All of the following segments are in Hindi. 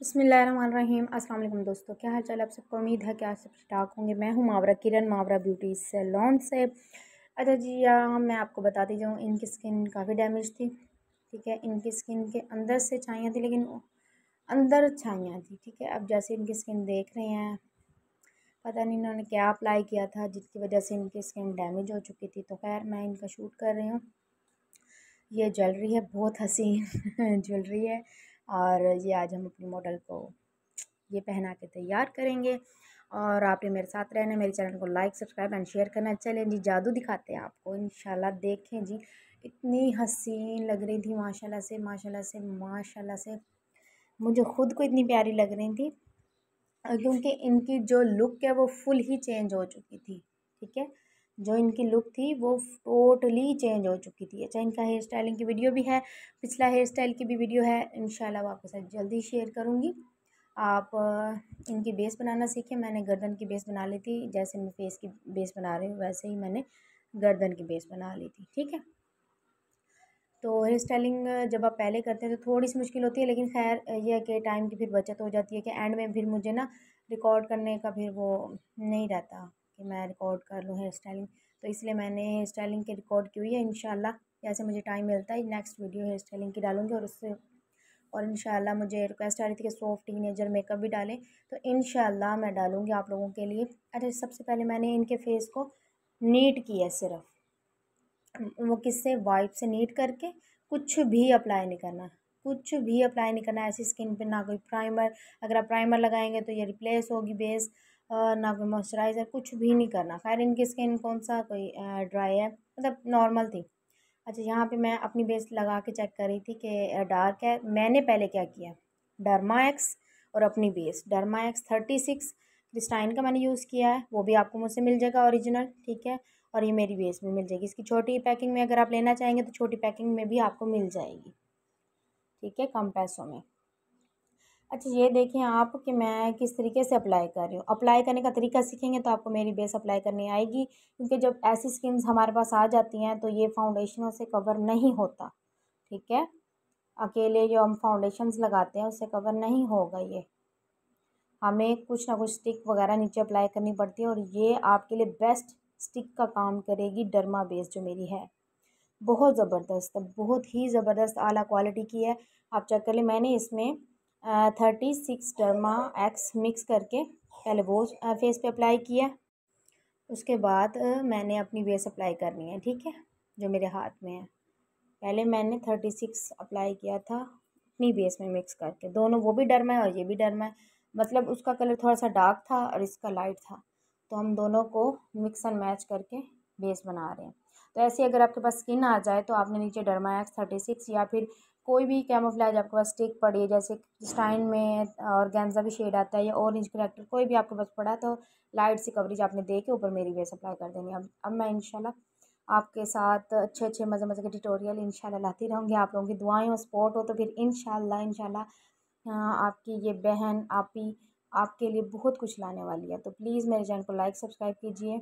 बसमीम असल दोस्तों क्या हाल चाल आप सबको उम्मीद है कि आप सब स्टाक होंगे मैं हूँ मावरा किरण मावरा ब्यूटी सैलॉन से अच्छा जी यहाँ मैं आपको बताती जाऊँ इनकी स्किन काफ़ी डैमेज थी ठीक है इनकी स्किन के अंदर से छाइयाँ थी लेकिन अंदर छाइयाँ थी ठीक है अब जैसे इनकी स्किन देख रहे हैं पता नहीं इन्होंने क्या अप्लाई किया था जिसकी वजह से इनकी स्किन डैमेज हो चुकी थी तो खैर मैं इनका शूट कर रही हूँ ये ज्वेलरी है बहुत हसीन ज्वेलरी है और ये आज हम अपनी मॉडल को ये पहना के तैयार करेंगे और आपने मेरे साथ रहना मेरे चैनल को लाइक सब्सक्राइब एंड शेयर करना चलें जी जादू दिखाते हैं आपको इंशाल्लाह देखें जी इतनी हसीन लग रही थी माशाल्लाह से माशाल्लाह से माशाल्लाह से मुझे खुद को इतनी प्यारी लग रही थी क्योंकि इनकी जो लुक है वो फुल ही चेंज हो चुकी थी ठीक है जो इनकी लुक थी वो टोटली चेंज हो चुकी थी अच्छा इनका हेयर स्टाइलिंग की वीडियो भी है पिछला हेयर स्टाइल की भी वीडियो है इन वो आपके साथ जल्दी शेयर करूँगी आप इनकी बेस बनाना सीखें मैंने गर्दन की बेस बना ली थी जैसे मैं फेस की बेस बना रही हूँ वैसे ही मैंने गर्दन की बेस बना ली थी ठीक है तो हेयर स्टाइलिंग जब आप पहले करते हैं तो थोड़ी सी मुश्किल होती है लेकिन खैर यह कि टाइम की फिर बचत हो जाती है कि एंड में फिर मुझे ना रिकॉर्ड करने का फिर वो नहीं रहता कि मैं रिकॉर्ड कर लूँ हेयर स्टाइलिंग तो इसलिए मैंने हेयर स्टाइलिंग की रिकॉर्ड की हुई है इनशाला जैसे मुझे टाइम मिलता है नेक्स्ट वीडियो हेयर स्टाइलिंग की डालूँगी और उससे और इंशाल्लाह मुझे रिक्वेस्ट आ रही थी कि सॉफ्ट टीनेजर मेकअप भी डालें तो इंशाल्लाह मैं डालूँगी आप लोगों के लिए अच्छा सबसे पहले मैंने इनके फेस को नीट किया सिर्फ वो किससे वाइप से नीट करके कुछ भी अप्लाई नहीं करना कुछ भी अप्लाई नहीं करना ऐसी स्किन पे ना कोई प्राइमर अगर आप प्राइमर लगाएंगे तो ये रिप्लेस होगी बेस ना कोई मॉइस्चराइज़र कुछ भी नहीं करना खैर इनकी स्किन कौन सा कोई ड्राई है मतलब नॉर्मल थी अच्छा यहाँ पे मैं अपनी बेस लगा के चेक कर रही थी कि डार्क है मैंने पहले क्या किया डर्मा एक्स और अपनी base Derma X thirty six Christine का मैंने यूज़ किया है वो भी आपको मुझसे मिल जाएगा ओरिजिनल ठीक है और ये मेरी बेस में मिल जाएगी इसकी छोटी पैकिंग में अगर आप लेना चाहेंगे तो छोटी पैकिंग में भी आपको मिल जाएगी ठीक है कम पैसों में अच्छा ये देखें आप कि मैं किस तरीके से अप्लाई कर रही हूँ अप्लाई करने का तरीका सीखेंगे तो आपको मेरी बेस अप्लाई करनी आएगी क्योंकि जब ऐसी स्कीम्स हमारे पास आ जाती हैं तो ये फाउंडेशनों से कवर नहीं होता ठीक है अकेले जो हम फाउंडेशन लगाते हैं उससे कवर नहीं होगा ये हमें कुछ ना कुछ स्टिक वगैरह नीचे अप्लाई करनी पड़ती है और ये आपके लिए बेस्ट स्टिक का काम करेगी डरमा बेस जो मेरी है बहुत ज़बरदस्त बहुत ही ज़बरदस्त आला क्वालिटी की है आप चेक कर लें मैंने इसमें thirty six Derma X mix करके पहले वो फेस पे अप्लाई किया उसके बाद मैंने अपनी बेस अप्लाई करनी है ठीक है जो मेरे हाथ में है पहले मैंने थर्टी सिक्स अप्लाई किया था अपनी बेस में मिक्स करके दोनों वो भी डरमा है और ये भी डरमा है मतलब उसका कलर थोड़ा सा डार्क था और इसका लाइट था तो हम दोनों को मिक्स एंड मैच करके बेस बना रहे हैं तो ऐसे अगर आपके पास स्किन आ जाए तो आपने नीचे डरमा एक्स थर्टी सिक्स या फिर कोई भी कैमोफ्लाज आपके पास स्टिक पड़ी है जैसे स्टाइन में और गेंजा भी शेड आता है या ऑरेंज करेक्टर कोई भी आपके पास पड़ा तो लाइट सी कवरेज आपने दे के ऊपर मेरी बेस अप्लाई कर देनी अब अब मैं इनशाला आपके साथ अच्छे अच्छे मज़े मज़े के ट्यूटोरियल इनशाला लाती रहूँगी आप लोगों की दुआएँ और सपोर्ट हो तो फिर इनशाला शाला आपकी ये बहन आप ही आपके लिए बहुत कुछ लाने वाली है तो प्लीज़ मेरे चैनल को लाइक सब्सक्राइब कीजिए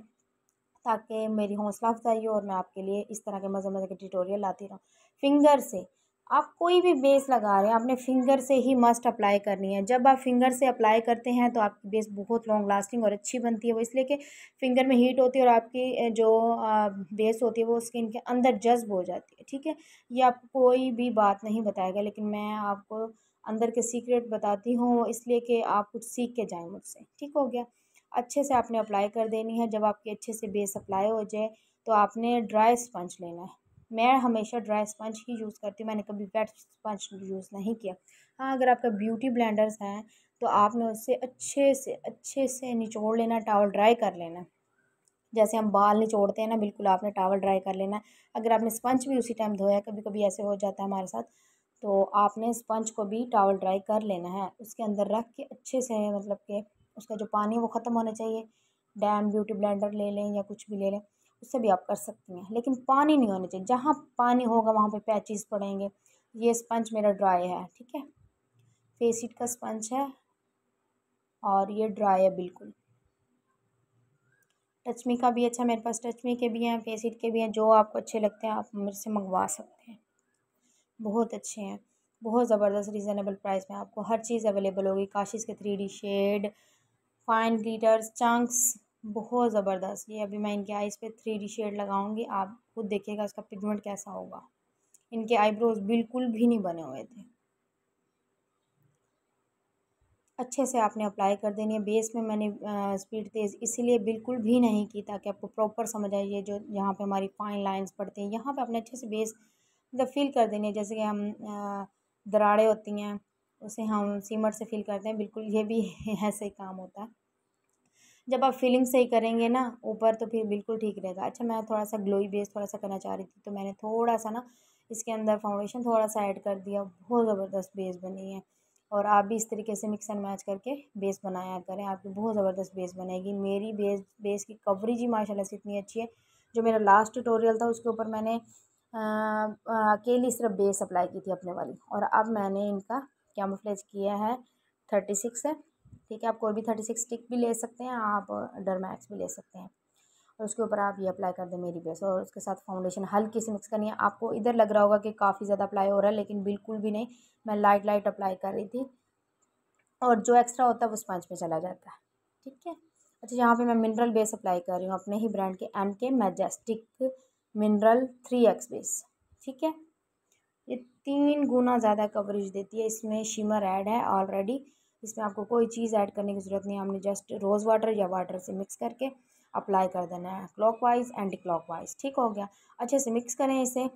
ताकि मेरी हौसला अफजाई हो और मैं आपके लिए इस तरह के मज़े मज़े के ट्यूटोरियल लाती रहूँ फिंगर से आप कोई भी बेस लगा रहे हैं आपने फिंगर से ही मस्ट अप्लाई करनी है जब आप फिंगर से अप्लाई करते हैं तो आपकी बेस बहुत लॉन्ग लास्टिंग और अच्छी बनती है वो इसलिए कि फिंगर में हीट होती है और आपकी जो बेस होती है वो स्किन के अंदर जज्ब हो जाती है ठीक है ये आपको कोई भी बात नहीं बताएगा लेकिन मैं आपको अंदर के सीक्रेट बताती हूँ इसलिए कि आप कुछ सीख के जाएँ मुझसे ठीक हो गया अच्छे से आपने अप्लाई कर देनी है जब आपकी अच्छे से बेस अप्लाई हो जाए तो आपने ड्राई स्पंज लेना है मैं हमेशा ड्राई स्पंज ही यूज़ करती हूँ मैंने कभी वेट स्पंज यूज़ नहीं किया हाँ अगर आपका ब्यूटी ब्लेंडर्स हैं तो आपने उससे अच्छे से अच्छे से निचोड़ लेना टावल ड्राई कर लेना जैसे हम बाल निचोड़ते हैं ना बिल्कुल आपने टावल ड्राई कर लेना अगर आपने स्पंज भी उसी टाइम धोया कभी कभी ऐसे हो जाता है हमारे साथ तो आपने स्पंज को भी टावल ड्राई कर लेना है उसके अंदर रख के अच्छे से मतलब के उसका जो पानी वो ख़त्म होना चाहिए डैम ब्यूटी ब्लेंडर ले लें या कुछ भी ले लें उससे भी आप कर सकती हैं लेकिन पानी नहीं होना चाहिए जहाँ पानी होगा वहाँ पे पैचेस पड़ेंगे ये स्पंज मेरा ड्राई है ठीक है हीट का स्पंज है और ये ड्राई है बिल्कुल टचमी का भी अच्छा मेरे पास टचमी के भी हैं हीट के भी हैं जो आपको अच्छे लगते हैं आप मेरे से मंगवा सकते हैं बहुत अच्छे हैं बहुत ज़बरदस्त रिजनेबल प्राइस में आपको हर चीज़ अवेलेबल होगी काशिश के three D shade fine glitters chunks बहुत ज़बरदस्त ये अभी मैं इनके आईज़ पे थ्री डी शेड लगाऊंगी आप खुद देखिएगा इसका पिगमेंट कैसा होगा इनके आईब्रोज बिल्कुल भी नहीं बने हुए थे अच्छे से आपने अप्लाई कर देनी है बेस में मैंने स्पीड तेज़ इसीलिए बिल्कुल भी नहीं की ताकि आपको प्रॉपर समझ आइए जो यहाँ पे हमारी फाइन लाइंस पड़ती हैं यहाँ पे आपने अच्छे से बेस मतलब फील कर देनी है जैसे कि हम दराड़े होती हैं उसे हम सीमट से फील करते हैं बिल्कुल ये भी ऐसे ही काम होता है जब आप फिलिंग सही करेंगे ना ऊपर तो फिर बिल्कुल ठीक रहेगा अच्छा मैं थोड़ा सा ग्लोई बेस थोड़ा सा करना चाह रही थी तो मैंने थोड़ा सा ना इसके अंदर फाउंडेशन थोड़ा सा ऐड कर दिया बहुत ज़बरदस्त बेस बनी है और आप भी इस तरीके से मिक्स एंड मैच करके बेस बनाया करें आपकी बहुत ज़बरदस्त बेस बनेगी मेरी बेस बेस की कवरेज ही माशाल्लाह से इतनी अच्छी है जो मेरा लास्ट ट्यूटोरियल था उसके ऊपर मैंने अकेली सिर्फ बेस अप्लाई की थी अपने वाली और अब मैंने इनका कैमोफ्लेज किया है थर्टी सिक्स है ठीक है आप कोई भी थर्टी सिक्स स्टिक भी ले सकते हैं आप डरमैक्स भी ले सकते हैं और उसके ऊपर आप ये अप्लाई कर दें मेरी बेस और उसके साथ फाउंडेशन हल्की से मिक्स करनी है आपको इधर लग रहा होगा कि काफ़ी ज़्यादा अप्लाई हो रहा है लेकिन बिल्कुल भी नहीं मैं लाइट लाइट अप्लाई कर रही थी और जो एक्स्ट्रा होता है वो स्पंज में चला जाता है ठीक है अच्छा यहाँ पे मैं मिनरल बेस अप्लाई कर रही हूँ अपने ही ब्रांड के M K Majestic mineral three X base ठीक है ये तीन गुना ज़्यादा कवरेज देती है इसमें शिमर ऐड है ऑलरेडी इसमें आपको कोई चीज़ ऐड करने की ज़रूरत नहीं है हमने जस्ट रोज़ वाटर या वाटर से मिक्स करके अप्लाई कर देना है clockwise anticlockwise ठीक हो गया अच्छे से मिक्स करें इसे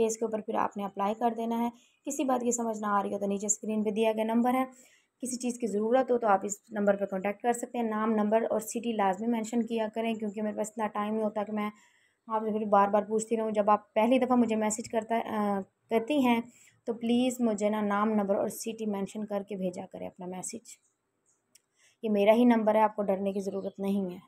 फेस के ऊपर फिर आपने अप्लाई कर देना है किसी बात की समझ ना आ रही हो तो नीचे स्क्रीन पे दिया गया नंबर है किसी चीज़ की ज़रूरत हो तो आप इस नंबर पर कॉन्टैक्ट कर सकते हैं नाम नंबर और सिटी लाजमी मेंशन किया करें क्योंकि मेरे पास इतना टाइम नहीं होता कि मैं आपसे फिर बार बार पूछती रहूँ जब आप पहली दफ़ा मुझे मैसेज करता करती हैं तो प्लीज़ मुझे ना नाम नंबर और सिटी मेंशन करके भेजा करें अपना मैसेज ये मेरा ही नंबर है आपको डरने की ज़रूरत नहीं है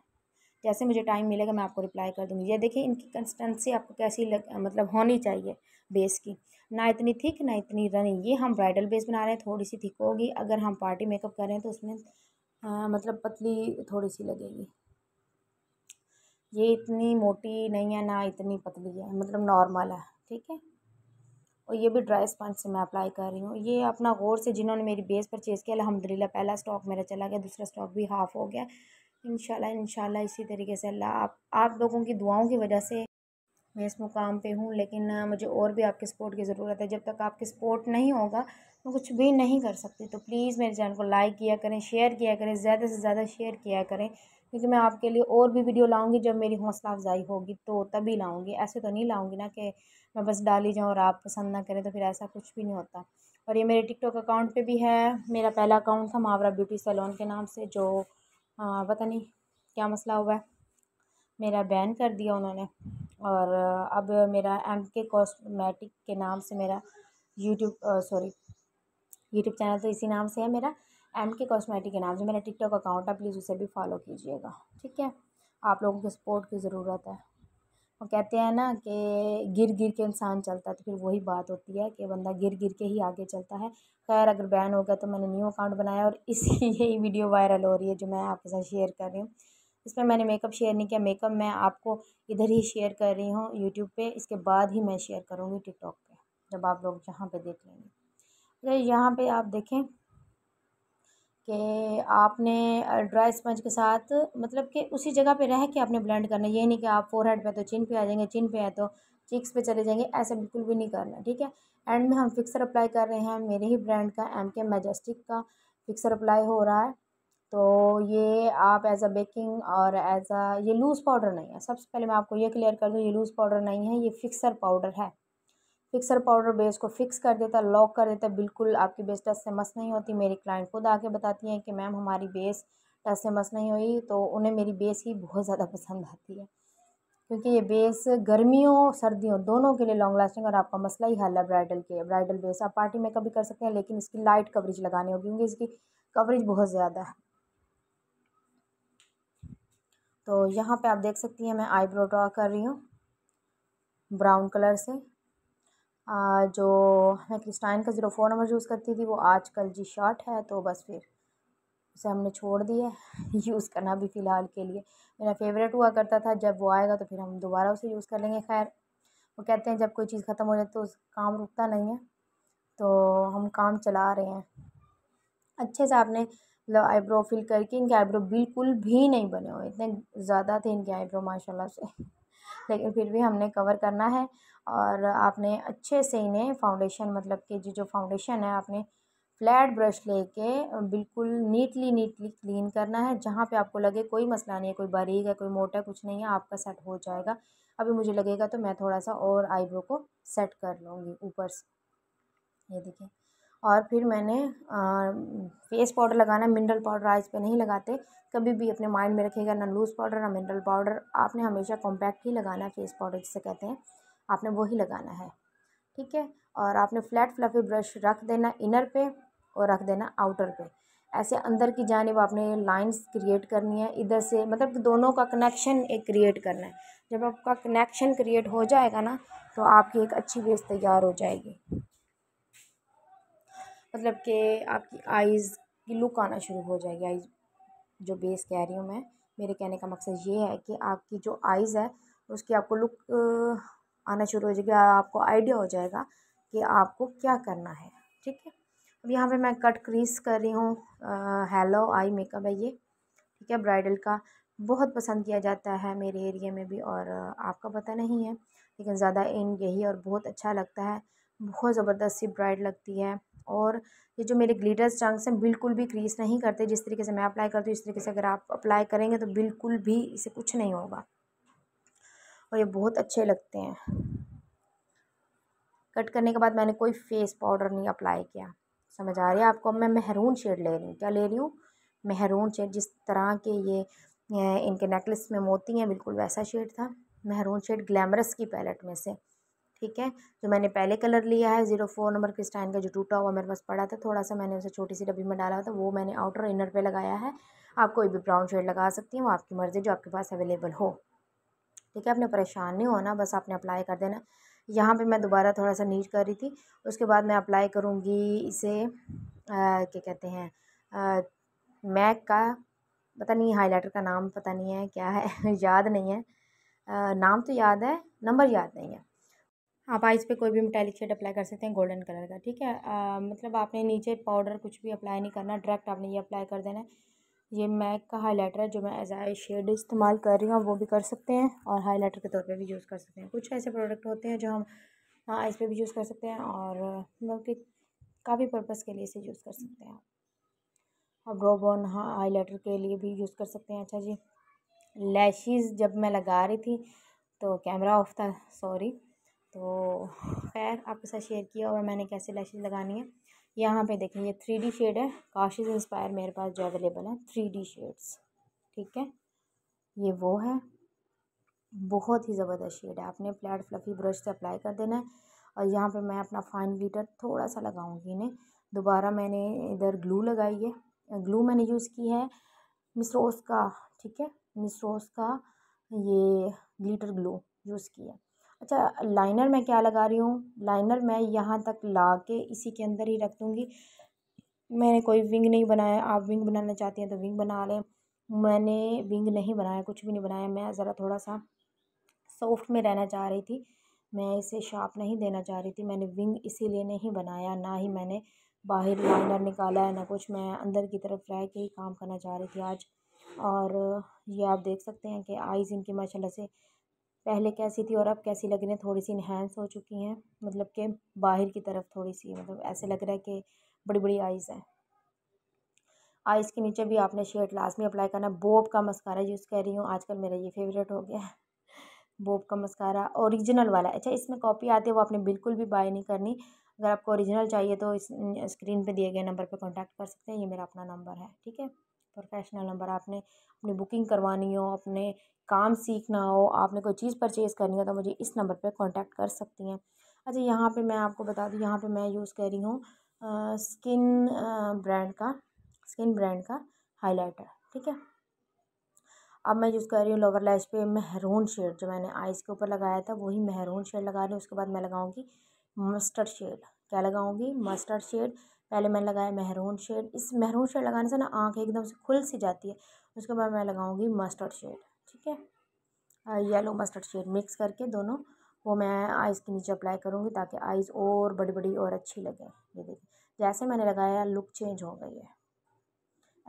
जैसे मुझे टाइम मिलेगा मैं आपको रिप्लाई कर दूँगी ये देखिए इनकी कंसिस्टेंसी आपको कैसी लग मतलब होनी चाहिए बेस की ना इतनी थिक ना इतनी रनिंग ये हम ब्राइडल बेस बना रहे हैं थोड़ी सी थिक होगी अगर हम पार्टी मेकअप कर रहे हैं तो उसमें आ, मतलब पतली थोड़ी सी लगेगी ये इतनी मोटी नहीं है ना इतनी पतली है मतलब नॉर्मल है ठीक है और ये भी ड्राई स्पंज से मैं अप्लाई कर रही हूँ ये अपना गौर से जिन्होंने मेरी बेस परचेज़ किया अलहमदिल्ला पहला स्टॉक मेरा चला गया दूसरा स्टॉक भी हाफ़ हो गया इन इंशाल्लाह इसी तरीके से अल्लाह आप आप लोगों की दुआओं की वजह से मैं इस मुकाम पे हूँ लेकिन मुझे और भी आपके सपोर्ट की ज़रूरत है जब तक आपके सपोर्ट नहीं होगा मैं कुछ भी नहीं कर सकती तो प्लीज़ मेरे चैनल को लाइक किया करें शेयर किया करें ज़्यादा से ज़्यादा शेयर किया करें क्योंकि मैं आपके लिए और भी वीडियो लाऊंगी जब मेरी हौसला अफजाई होगी तो तभी लाऊंगी ऐसे तो नहीं लाऊंगी ना कि मैं बस डाली जाऊँ और आप पसंद ना करें तो फिर ऐसा कुछ भी नहीं होता और ये मेरे टिकटॉक अकाउंट पे भी है मेरा पहला अकाउंट था मावरा ब्यूटी सैलून के नाम से जो आ, पता नहीं क्या मसला हुआ है मेरा बैन कर दिया उन्होंने और अब मेरा एम के कॉस्मेटिक के नाम से मेरा यूट्यूब सॉरी यूट्यूब चैनल तो इसी नाम से है मेरा एम के कॉस्मेटिक के नाम से मेरा टिकटॉक अकाउंट है प्लीज़ उसे भी फॉलो कीजिएगा ठीक है आप लोगों के सपोर्ट की ज़रूरत है वो कहते हैं ना कि गिर गिर के इंसान चलता है तो फिर वही बात होती है कि बंदा गिर गिर के ही आगे चलता है खैर अगर बैन हो गया तो मैंने न्यू अकाउंट बनाया और इसी यही वीडियो वायरल हो रही है जो मैं आपके साथ शेयर कर रही हूँ इसमें मैंने मेकअप शेयर नहीं किया मेकअप मैं आपको इधर ही शेयर कर रही हूँ यूट्यूब पर इसके बाद ही मैं शेयर करूँगी टिकटॉक पर जब आप लोग जहाँ पर देख लेंगे यहाँ पे आप देखें कि आपने ड्राई स्पंज के साथ मतलब कि उसी जगह पे रह के आपने ब्लेंड करना ये नहीं कि आप फोर हेड पर तो चिन पे आ जाएंगे चिन पे आए तो चिक्स पे चले जाएंगे ऐसा बिल्कुल भी नहीं करना ठीक है एंड में हम फिक्सर अप्लाई कर रहे हैं मेरे ही ब्रांड का एम के मेजेस्टिक का फिक्सर अप्लाई हो रहा है तो ये आप एज अ बेकिंग और एज अ ये लूज़ पाउडर नहीं है सबसे पहले मैं आपको ये क्लियर कर दूँ ये लूज़ पाउडर नहीं है ये फिक्सर पाउडर है फिक्सर पाउडर बेस को फिक्स कर देता लॉक कर देता बिल्कुल आपकी बेस टच से मस नहीं होती मेरी क्लाइंट खुद आके बताती हैं कि मैम हमारी बेस टच से मस नहीं हुई तो उन्हें मेरी बेस ही बहुत ज़्यादा पसंद आती है क्योंकि ये बेस गर्मियों सर्दियों दोनों के लिए लॉन्ग लास्टिंग और आपका मसला ही हल है ब्राइडल के ब्राइडल बेस आप पार्टी मेकअप भी कर सकते हैं लेकिन इसकी लाइट कवरेज लगानी होगी क्योंकि इसकी कवरेज बहुत ज़्यादा है तो यहाँ पे आप देख सकती हैं मैं आईब्रो ड्रा कर रही हूँ ब्राउन कलर से जो मैं क्रिस्टाइन का ज़ीरो फ़ोर नंबर यूज़ करती थी वो आजकल जी शॉट है तो बस फिर उसे हमने छोड़ दिया यूज़ करना भी फ़िलहाल के लिए मेरा फेवरेट हुआ करता था जब वो आएगा तो फिर हम दोबारा उसे यूज़ कर लेंगे खैर वो कहते हैं जब कोई चीज़ ख़त्म हो जाती तो काम रुकता नहीं है तो हम काम चला रहे हैं अच्छे से आपने मतलब आईब्रो फिल करके इनके आईब्रो बिल्कुल भी नहीं बने हुए इतने ज़्यादा थे इनके आईब्रो माशाल्लाह से लेकिन फिर भी हमने कवर करना है और आपने अच्छे से इन्हें फाउंडेशन मतलब कि जो जो फाउंडेशन है आपने फ्लैट ब्रश लेके बिल्कुल नीटली नीटली क्लीन करना है जहाँ पे आपको लगे कोई मसला नहीं है कोई बारीक है कोई मोटा कुछ नहीं है आपका सेट हो जाएगा अभी मुझे लगेगा तो मैं थोड़ा सा और आईब्रो को सेट कर लूँगी ऊपर से ये देखिए और फिर मैंने आ, फेस पाउडर लगाना मिनरल पाउडर आइज पे नहीं लगाते कभी भी अपने माइंड में रखेगा ना लूज़ पाउडर ना मिनरल पाउडर आपने हमेशा कॉम्पैक्ट ही लगाना है फेस पाउडर जिसे कहते हैं आपने वही लगाना है ठीक है और आपने फ्लैट फ्लफी ब्रश रख देना इनर पे और रख देना आउटर पे ऐसे अंदर की जानब आपने लाइंस क्रिएट करनी है इधर से मतलब दोनों का कनेक्शन एक क्रिएट करना है जब आपका कनेक्शन क्रिएट हो जाएगा ना तो आपकी एक अच्छी बेस तैयार हो जाएगी मतलब कि आपकी आइज़ की लुक आना शुरू हो जाएगी आइज जो बेस कह रही हूँ मैं मेरे कहने का मकसद ये है कि आपकी जो आइज़ है उसकी आपको लुक आना शुरू हो जाएगा आपको आइडिया हो जाएगा कि आपको क्या करना है ठीक है अब यहाँ पे मैं कट क्रीज कर रही हूँ हेलो आई मेकअप है ये ठीक है ब्राइडल का बहुत पसंद किया जाता है मेरे एरिया में भी और आपका पता नहीं है लेकिन ज़्यादा इन यही और बहुत अच्छा लगता है बहुत ज़बरदस्त सी ब्राइड लगती है और ये जो मेरे ग्लिटर्स चंक्स हैं बिल्कुल भी क्रीज नहीं करते जिस तरीके से मैं अप्लाई करती हूँ इस तरीके से अगर आप अप्लाई करेंगे तो बिल्कुल भी इसे कुछ नहीं होगा और ये बहुत अच्छे लगते हैं कट करने के बाद मैंने कोई फेस पाउडर नहीं अप्लाई किया समझ आ रही है आपको अब मैं मेहरून शेड ले रही हूँ क्या ले रही हूँ मेहरून शेड जिस तरह के ये, इनके नेकलेस में मोती हैं बिल्कुल वैसा शेड था मेहरून शेड ग्लैमरस की पैलेट में से ठीक है जो मैंने पहले कलर लिया है ज़ीरो फोर नंबर क्रिस्टाइन का जो टूटा हुआ मेरे पास पड़ा था थोड़ा सा मैंने उसे छोटी सी डब्बी में डाला था वो मैंने आउटर इनर पे लगाया है आप कोई भी ब्राउन शेड लगा सकती हैं वो आपकी मर्ज़ी जो आपके पास अवेलेबल हो ठीक है आपने परेशान नहीं होना बस आपने अप्लाई कर देना यहाँ पे मैं दोबारा थोड़ा सा नीट कर रही थी उसके बाद मैं अप्लाई करूँगी इसे क्या कहते हैं मैक का पता नहीं हाईलाइटर का नाम पता नहीं है क्या है याद नहीं है आ, नाम तो याद है नंबर याद नहीं है आप आइस पे कोई भी मेटेलिक शेड अप्लाई कर सकते हैं गोल्डन कलर का ठीक है आ, मतलब आपने नीचे पाउडर कुछ भी अप्लाई नहीं करना डायरेक्ट आपने ये अप्लाई कर देना है ये मैक का हाइलाइटर है जो मैं एज आई शेड इस्तेमाल कर रही हूँ वो भी कर सकते हैं और हाइलाइटर के तौर पे भी यूज़ कर सकते हैं कुछ ऐसे प्रोडक्ट होते हैं जो हम आइज़ हाँ, पे भी यूज़ कर सकते हैं और मतलब कि काफ़ी पर्पज़ के लिए इसे यूज़ कर सकते हैं और ब्रो हाई हाँ के लिए भी यूज़ कर सकते हैं अच्छा जी लैशेज जब मैं लगा रही थी तो कैमरा ऑफ था सॉरी तो खैर आपके साथ शेयर किया और मैंने कैसे लैशेज़ लगानी है यहाँ पे देखेंगे थ्री डी शेड है काशिज इंस्पायर मेरे पास जो अवेलेबल है थ्री डी शेड्स ठीक है ये वो है बहुत ही ज़बरदस्त शेड है आपने फ्लैट फ्लफ़ी ब्रश से अप्लाई कर देना है और यहाँ पे मैं अपना फाइन ग्लिटर थोड़ा सा लगाऊंगी इन्हें दोबारा मैंने इधर ग्लू लगाई है ग्लू मैंने यूज़ की है मिसरोस का ठीक है मिसरोस का ये ग्लिटर ग्लू यूज़ किया अच्छा लाइनर मैं क्या लगा रही हूँ लाइनर मैं यहाँ तक ला के इसी के अंदर ही रख दूँगी मैंने कोई विंग नहीं बनाया आप विंग बनाना चाहती हैं तो विंग बना लें मैंने विंग नहीं बनाया कुछ भी नहीं बनाया मैं ज़रा थोड़ा सा सॉफ्ट में रहना चाह रही थी मैं इसे शार्प नहीं देना चाह रही थी मैंने विंग इसीलिए नहीं बनाया ना ही मैंने बाहर लाइनर निकाला है ना कुछ मैं अंदर की तरफ रह के ही काम करना चाह रही थी आज और ये आप देख सकते हैं कि आइज़ इनकी माशाल्लाह से पहले कैसी थी और अब कैसी लग रही है थोड़ी सी इन्हेंस हो चुकी हैं मतलब कि बाहर की तरफ थोड़ी सी मतलब ऐसे लग रहा है कि बड़ी बड़ी आइज़ हैं आइज़ के नीचे भी आपने शेड लास्ट में अप्लाई करना बोब का मस्कारा यूज़ कर रही हूँ आजकल मेरा ये फेवरेट हो गया बोब का मस्कारा ओरिजिनल वाला अच्छा इसमें कॉपी आती है वो आपने बिल्कुल भी बाय नहीं करनी अगर आपको ओरिजिनल चाहिए तो इस स्क्रीन पे दिए गए नंबर पे कांटेक्ट कर सकते हैं ये मेरा अपना नंबर है ठीक है प्रोफेशनल नंबर आपने अपनी बुकिंग करवानी हो अपने काम सीखना हो आपने कोई चीज़ परचेज़ करनी हो तो मुझे इस नंबर पर कॉन्टैक्ट कर सकती हैं अच्छा यहाँ पर मैं आपको बता दूँ यहाँ पर मैं यूज़ कर रही हूँ स्किन ब्रांड का स्किन ब्रांड का हाइलाइटर ठीक है अब मैं यूज़ कर रही हूँ लोअर लाइज पे महरून शेड जो मैंने आइज़ के ऊपर लगाया था वही महरून शेड लगा रही हूँ उसके बाद मैं लगाऊँगी मस्टर्ड शेड क्या लगाऊँगी मस्टर्ड शेड पहले मैंने लगाया मेहरून शेड इस मेहरून शेड लगाने से ना आँख एकदम से खुल सी जाती है उसके बाद मैं लगाऊंगी मस्टर्ड शेड ठीक है येलो मस्टर्ड शेड मिक्स करके दोनों वो मैं आइज़ के नीचे अप्लाई करूँगी ताकि आइज़ और बड़ी बड़ी और अच्छी लगे ये देखिए जैसे मैंने लगाया लुक चेंज हो गई है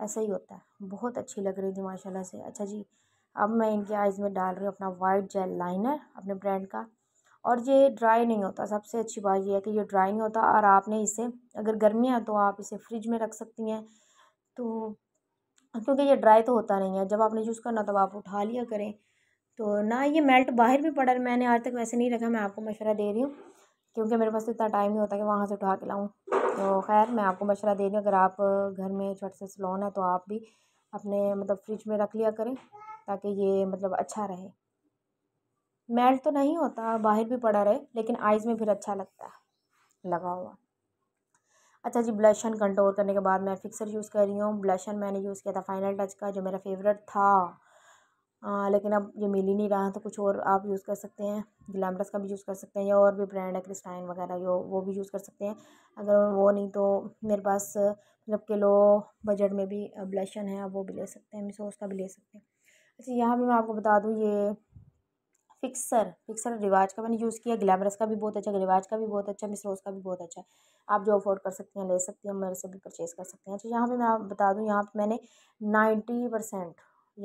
ऐसा ही होता है बहुत अच्छी लग रही थी माशाल्लाह से अच्छा जी अब मैं इनके आइज़ में डाल रही हूँ अपना वाइट जेल लाइनर अपने ब्रांड का और ये ड्राई नहीं होता सबसे अच्छी बात ये है कि ये ड्राई नहीं होता और आपने इसे अगर गर्मियाँ है तो आप इसे फ्रिज में रख सकती हैं तो क्योंकि ये ड्राई तो होता नहीं है जब आपने यूज़ करना तब आप उठा लिया करें तो ना ये मेल्ट बाहर भी पड़ा मैंने आज तक वैसे नहीं रखा मैं आपको मशवरा दे रही हूँ क्योंकि मेरे पास तो इतना टाइम नहीं होता कि वहाँ से उठा के लाऊँ तो खैर मैं आपको मशवरा दे रही हूँ अगर आप घर में छोटे से सलोन है तो आप भी अपने मतलब फ्रिज में रख लिया करें ताकि ये मतलब अच्छा रहे मेल्ट तो नहीं होता बाहर भी पड़ा रहे लेकिन आइज़ में फिर अच्छा लगता है लगा हुआ अच्छा जी ब्लश एंड करने के बाद मैं फिक्सर यूज़ कर रही हूँ ब्लश एंड मैंने यूज़ किया था फाइनल टच का जो मेरा फेवरेट था आ, लेकिन अब ये मिल ही नहीं रहा तो कुछ और आप यूज़ कर सकते हैं ग्लैमरस का भी यूज़ कर सकते हैं या और भी ब्रांड है क्रिस्टाइन वगैरह जो वो भी यूज़ कर सकते हैं अगर वो नहीं तो मेरे पास मतलब के लो बजट में भी ब्लशन है वो भी ले सकते हैं मिसोस का भी ले सकते हैं अच्छा यहाँ भी मैं आपको बता दूँ ये फिक्सर फिक्सर रिवाज का मैंने यूज़ किया ग्लैमरस का भी बहुत अच्छा रिवाज का भी बहुत अच्छा है रोज़ का भी बहुत अच्छा है आप जो अफोर्ड कर सकते हैं ले सकते हैं मेरे से भी परचेज़ कर सकते हैं अच्छा यहाँ पे मैं आप बता दूँ यहाँ पे मैंने नाइन्टी परसेंट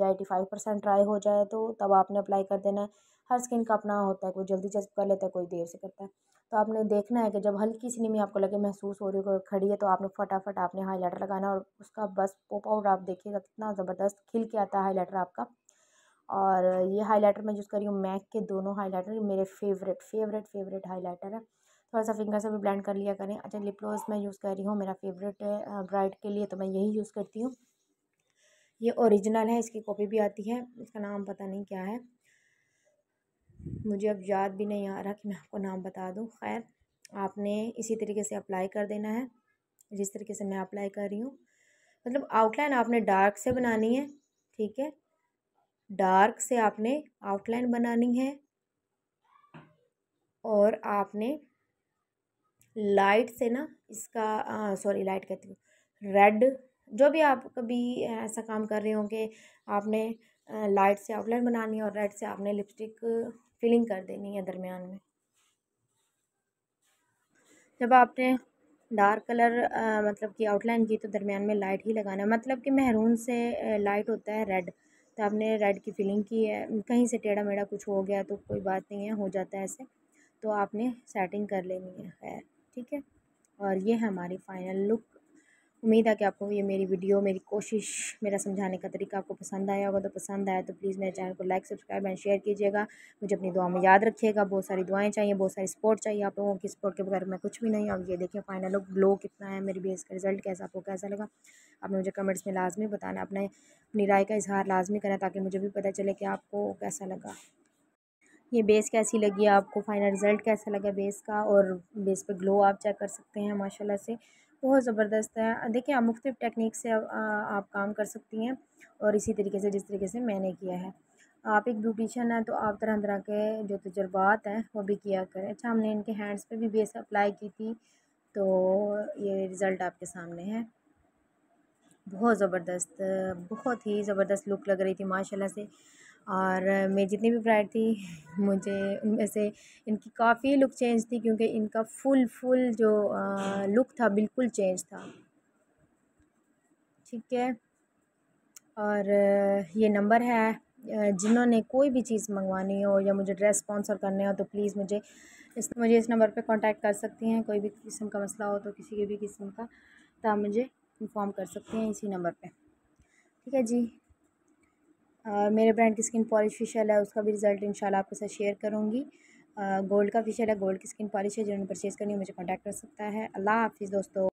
या एटी फाइव परसेंट ट्राई हो जाए तो तब आपने अप्लाई कर देना है हर स्किन का अपना होता है कोई जल्दी जज्ब कर लेता है कोई देर से करता है तो आपने देखना है कि जब हल्की सी नीमी आपको लगे महसूस हो रही है खड़ी है तो आपने फटाफट आपने हाईलाइटर लगाना और उसका बस पोप आउट आप देखिएगा कितना ज़बरदस्त खिल के आता है हाईलाइटर आपका और ये हाइलाइटर मैं यूज़ कर रही हूँ मैक के दोनों हाइलाइटर मेरे फेवरेट फेवरेट फेवरेट हाइलाइटर है थोड़ा सा फिंगर से भी ब्लेंड कर लिया करें अच्छा लिप ग्लॉस मैं यूज़ कर रही हूँ मेरा फेवरेट है ब्राइड के लिए तो मैं यही यूज़ करती हूँ ये ओरिजिनल है इसकी कॉपी भी आती है इसका नाम पता नहीं क्या है मुझे अब याद भी नहीं आ रहा कि मैं आपको नाम बता दूँ खैर आपने इसी तरीके से अप्लाई कर देना है जिस तरीके से मैं अप्लाई कर रही हूँ मतलब आउटलाइन आपने डार्क से बनानी है ठीक है डार्क से आपने आउटलाइन बनानी है और आपने लाइट से ना इसका हाँ, सॉरी लाइट कहती हूँ रेड जो भी आप कभी ऐसा काम कर रहे हो कि आपने लाइट से आउटलाइन बनानी है और रेड से आपने लिपस्टिक फिलिंग कर देनी है दरमियान में जब आपने डार्क कलर मतलब कि आउटलाइन की तो दरमियान में लाइट ही लगाना मतलब कि मेहरून से लाइट होता है रेड तो आपने रेड की फिलिंग की है कहीं से टेढ़ा मेढ़ा कुछ हो गया तो कोई बात नहीं है हो जाता है ऐसे तो आपने सेटिंग कर लेनी है ठीक है और ये है हमारी फाइनल लुक उम्मीद है कि आपको ये मेरी वीडियो मेरी कोशिश मेरा समझाने का तरीका आपको पसंद आया होगा तो पसंद आया तो प्लीज़ मेरे चैनल को लाइक सब्सक्राइब एंड शेयर कीजिएगा मुझे अपनी दुआ में याद रखिएगा बहुत सारी दुआएं चाहिए बहुत सारी सपोर्ट चाहिए आप लोगों की सपोर्ट के बगैर मैं कुछ भी नहीं और ये देखिए फाइनल ग्लो कितना है मेरी बेस का रिजल्ट कैसा आपको कैसा लगा आपने मुझे कमेंट्स में लाजमी बताना अपने अपनी राय का इजहार लाजमी करें ताकि मुझे भी पता चले कि आपको कैसा लगा ये बेस कैसी लगी आपको फाइनल रिज़ल्ट कैसा लगा बेस का और बेस पर ग्लो आप चेक कर सकते हैं माशाला से बहुत ज़बरदस्त है देखिए आप मुख्तु टेक्निक से आप काम कर सकती हैं और इसी तरीके से जिस तरीके से मैंने किया है आप एक ब्यूटिशन हैं तो आप तरह तरह के जो तजर्बात हैं वो भी किया करें अच्छा हमने इनके हैंड्स पे भी बेस अप्लाई की थी तो ये रिज़ल्ट आपके सामने है बहुत ज़बरदस्त बहुत ही ज़बरदस्त लुक लग रही थी माशाल्लाह से और मैं जितनी भी ब्राइड थी मुझे ऐसे से इनकी काफ़ी लुक चेंज थी क्योंकि इनका फुल फुल जो लुक था बिल्कुल चेंज था ठीक है और ये नंबर है जिन्होंने कोई भी चीज़ मंगवानी हो या मुझे ड्रेस स्पॉन्सर करने हो तो प्लीज़ मुझे इस मुझे इस नंबर पे कांटेक्ट कर सकती हैं कोई भी किस्म का मसला हो तो किसी के भी किस्म का तो मुझे इन्फॉर्म कर सकती हैं इसी नंबर पे ठीक है जी मेरे ब्रांड की स्किन पॉलिश फेशियल है उसका भी रिज़ल्ट इंशाल्लाह आपके साथ शेयर करूँगी गोल्ड का फेशियल है गोल्ड की स्किन पॉलिश है जिन्होंने परचेज़ करनी है मुझे कॉन्टैक्ट कर सकता है अल्लाह हाफिज़ दोस्तों